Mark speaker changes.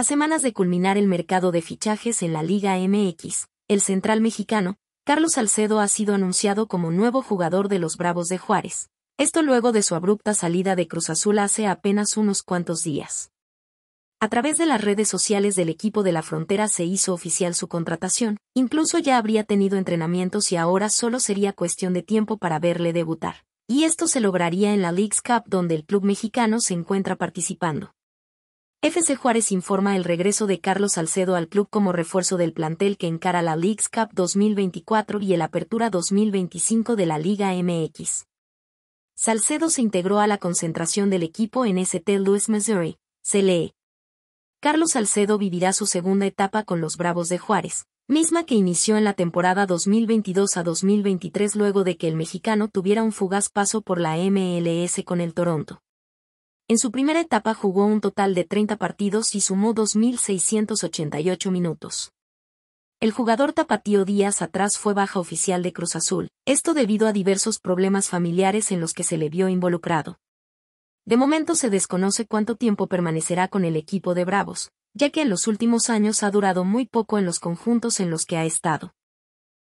Speaker 1: A semanas de culminar el mercado de fichajes en la Liga MX, el central mexicano, Carlos Salcedo ha sido anunciado como nuevo jugador de los Bravos de Juárez. Esto luego de su abrupta salida de Cruz Azul hace apenas unos cuantos días. A través de las redes sociales del equipo de la frontera se hizo oficial su contratación, incluso ya habría tenido entrenamientos y ahora solo sería cuestión de tiempo para verle debutar. Y esto se lograría en la Leagues Cup donde el club mexicano se encuentra participando. FC Juárez informa el regreso de Carlos Salcedo al club como refuerzo del plantel que encara la Leagues Cup 2024 y el Apertura 2025 de la Liga MX. Salcedo se integró a la concentración del equipo en St. Louis, Missouri, CLE. Carlos Salcedo vivirá su segunda etapa con los Bravos de Juárez, misma que inició en la temporada 2022 a 2023 luego de que el mexicano tuviera un fugaz paso por la MLS con el Toronto. En su primera etapa jugó un total de 30 partidos y sumó 2.688 minutos. El jugador Tapatío Díaz atrás fue baja oficial de Cruz Azul, esto debido a diversos problemas familiares en los que se le vio involucrado. De momento se desconoce cuánto tiempo permanecerá con el equipo de Bravos, ya que en los últimos años ha durado muy poco en los conjuntos en los que ha estado.